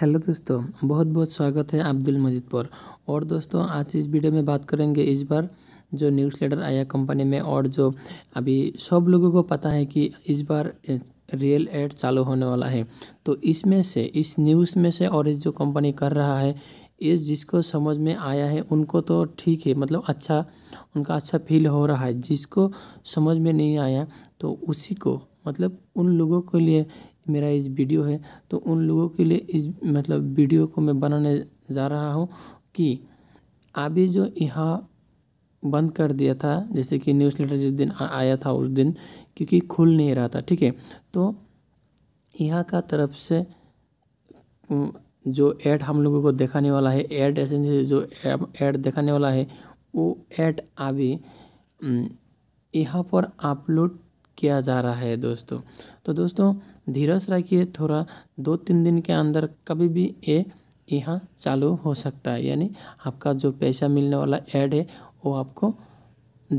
hello दोस्तों बहुत बहुत स्वागत है अब्दुल मजीद पर और दोस्तों आज इस वीडियो में बात करेंगे इस बार जो न्यूज़ लेटर आया कंपनी में और जो अभी सब लोगों को पता है कि इस बार रियल एड चालू होने वाला है तो इसमें से इस न्यूज़ में से और इस जो कंपनी कर रहा है ये जिसको समझ में आया है उनको तो ठीक है मतलब अच्छा उनका अच्छा फील हो रहा है जिसको समझ में नहीं आया तो उसी को मतलब उन लोगों के लिए मेरा इस वीडियो है तो उन लोगों के लिए इस मतलब वीडियो को मैं बनाने जा रहा हूँ कि अभी जो यहाँ बंद कर दिया था जैसे कि न्यूज़ लेटर जिस दिन आया था उस दिन क्योंकि खुल नहीं रहा था ठीक है तो यहाँ का तरफ से जो ऐड हम लोगों को दिखाने वाला है ऐड ऐसे जो ऐड दिखाने वाला है वो ऐड अभी यहाँ पर अपलोड किया जा रहा है दोस्तों तो दोस्तों धीरज रखिए थोड़ा दो तीन दिन के अंदर कभी भी ये यहाँ चालू हो सकता है यानी आपका जो पैसा मिलने वाला ऐड है वो आपको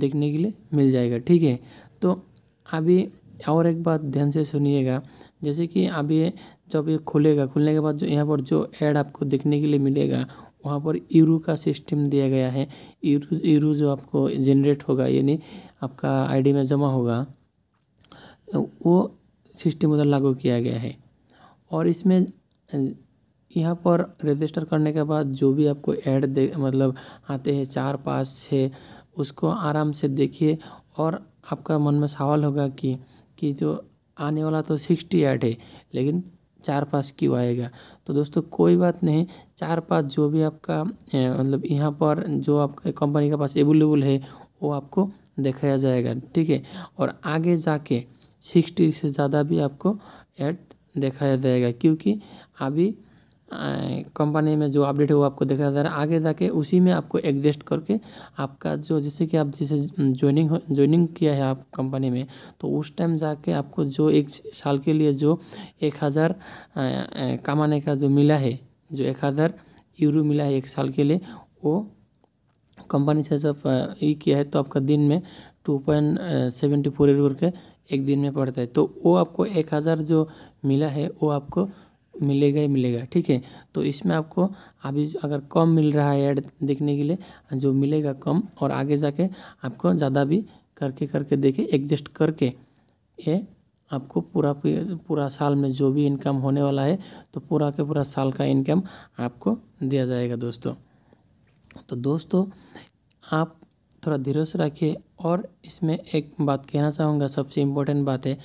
देखने के लिए मिल जाएगा ठीक है तो अभी और एक बात ध्यान से सुनिएगा जैसे कि अभी जब ये खुलेगा खुलने के बाद जो यहाँ पर जो ऐड आपको देखने के लिए मिलेगा वहाँ पर यूरो का सिस्टम दिया गया है यूरो यूरो जो आपको जनरेट होगा यानी आपका आईडी में जमा होगा वो सिस्टम उधर लागू किया गया है और इसमें यहाँ पर रजिस्टर करने के बाद जो भी आपको ऐड दे मतलब आते हैं चार पाँच छः उसको आराम से देखिए और आपका मन में सवाल होगा कि कि जो आने वाला तो सिक्सटी ऐड है लेकिन चार पास क्यों आएगा तो दोस्तों कोई बात नहीं चार पास जो भी आपका मतलब यहाँ पर जो आपका कंपनी के पास अवेलेबल है वो आपको दिखाया जाएगा ठीक है और आगे जाके सिक्सटी से ज़्यादा भी आपको एड दिखाया जाएगा क्योंकि अभी कंपनी में जो अपडेट है वो आपको दिखाया जा रहा है आगे जाके उसी में आपको एडजस्ट करके आपका जो जैसे कि आप जैसे ज्वाइनिंग ज्वाइनिंग किया है आप कंपनी में तो उस टाइम जाके आपको जो एक साल के लिए जो एक हज़ार कमाने का जो मिला है जो एक हज़ार यूरो मिला है एक साल के लिए वो कंपनी से जब ये किया है तो आपका दिन में टू पॉइंट सेवेंटी फोर करके एक दिन में पड़ता है तो वो आपको एक हज़ार जो मिला है वो आपको मिलेगा ही मिलेगा ठीक है तो इसमें आपको अभी अगर कम मिल रहा है ऐड देखने के लिए जो मिलेगा कम और आगे जाके आपको ज़्यादा भी करके करके देखे एडजस्ट करके ये आपको पूरा पूरा साल में जो भी इनकम होने वाला है तो पूरा के पूरा साल का इनकम आपको दिया जाएगा दोस्तों तो दोस्तों आप थोड़ा धीरे से रखिए और इसमें एक बात कहना चाहूँगा सबसे इम्पोर्टेंट बात है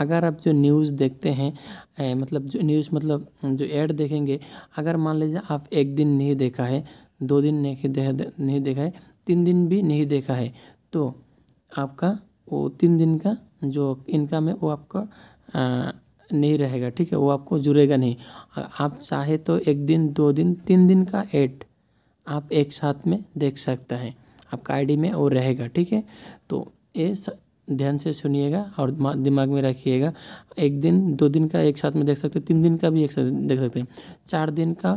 अगर आप जो न्यूज़ देखते हैं ए, मतलब जो न्यूज़ मतलब जो ऐड देखेंगे अगर मान लीजिए आप एक दिन नहीं देखा है दो दिन नहीं देखा नहीं देखा है तीन दिन भी नहीं देखा है तो आपका वो तीन दिन का जो इनकम है वो आपका आ, नहीं रहेगा ठीक है वो आपको जुड़ेगा नहीं आप चाहे तो एक दिन दो दिन तीन दिन का एड आप एक साथ में देख सकता है आपका आईडी में वो रहेगा ठीक है तो ये ध्यान से सुनिएगा और दिमाग में रखिएगा एक दिन दो दिन का एक साथ में देख सकते हैं तीन दिन का भी एक साथ देख सकते हैं चार दिन का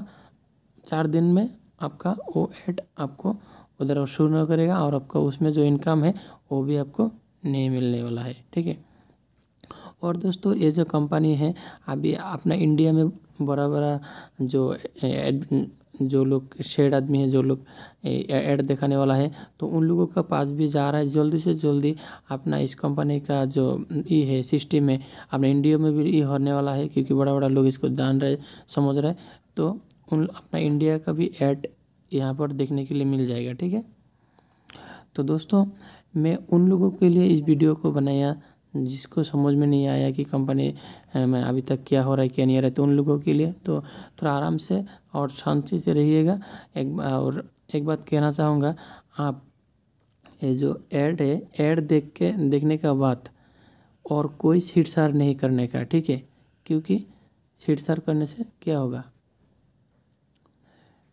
चार दिन में आपका वो एड आपको उधर शुरू न करेगा और आपका उसमें जो इनकम है वो भी आपको नहीं मिलने वाला है ठीक है और दोस्तों ये जो कंपनी है अभी अपना इंडिया में बड़ा बड़ा जो जो लोग शेड आदमी है जो लोग एड दिखाने वाला है तो उन लोगों का पास भी जा रहा है जल्दी से जल्दी अपना इस कंपनी का जो ये है सिस्टम है अपने इंडिया में भी ये होने वाला है क्योंकि बड़ा बड़ा लोग इसको जान रहे समझ रहे तो उन अपना इंडिया का भी ऐड यहाँ पर देखने के लिए मिल जाएगा ठीक है तो दोस्तों मैं उन लोगों के लिए इस वीडियो को बनाया जिसको समझ में नहीं आया कि कंपनी में अभी तक क्या हो रहा है क्या नहीं हो रहा है तो उन लोगों के लिए तो थोड़ा तो आराम से और शांति से रहिएगा एक और एक बात कहना चाहूँगा आप ये जो एड है एड देख के देखने का बात और कोई छिड़छार नहीं करने का ठीक है क्योंकि छिड़छार करने से क्या होगा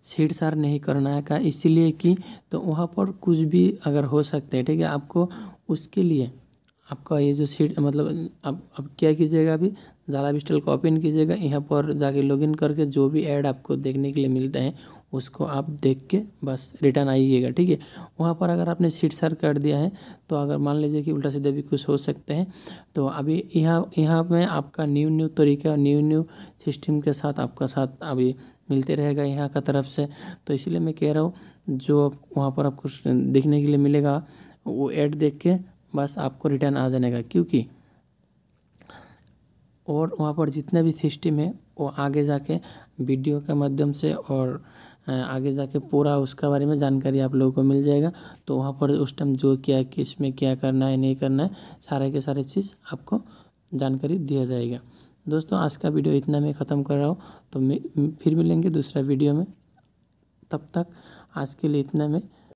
छेड़छाड़ नहीं करना का इसलिए कि तो वहाँ पर कुछ भी अगर हो सकते हैं ठीक है आपको उसके लिए आपका ये जो सीट मतलब आप अब क्या कीजिएगा अभी ज़ारा बिस्टल को ओपन कीजिएगा यहाँ पर जाके लॉगिन करके जो भी ऐड आपको देखने के लिए मिलता है उसको आप देख के बस रिटर्न आइएगा ठीक है वहाँ पर अगर आपने सीट सर कर दिया है तो अगर मान लीजिए कि उल्टा सीधा भी कुछ हो सकते हैं तो अभी यहाँ यहाँ में आपका न्यू न्यू तरीका और न्यू न्यू सिस्टम के साथ आपका साथ अभी मिलते रहेगा यहाँ का तरफ से तो इसलिए मैं कह रहा हूँ जो वहाँ पर आपको देखने के लिए मिलेगा वो एड देख के बस आपको रिटर्न आ जाने का क्योंकि और वहाँ पर जितना भी सिस्टम है वो आगे जाके वीडियो के माध्यम से और आगे जाके पूरा उसका बारे में जानकारी आप लोगों को मिल जाएगा तो वहाँ पर उस टाइम जो किया किस में क्या करना है नहीं करना है सारे के सारे चीज़ आपको जानकारी दिया जाएगा दोस्तों आज का वीडियो इतना मैं ख़त्म कर रहा हूँ तो फिर मिलेंगे दूसरा वीडियो में तब तक आज के लिए इतना में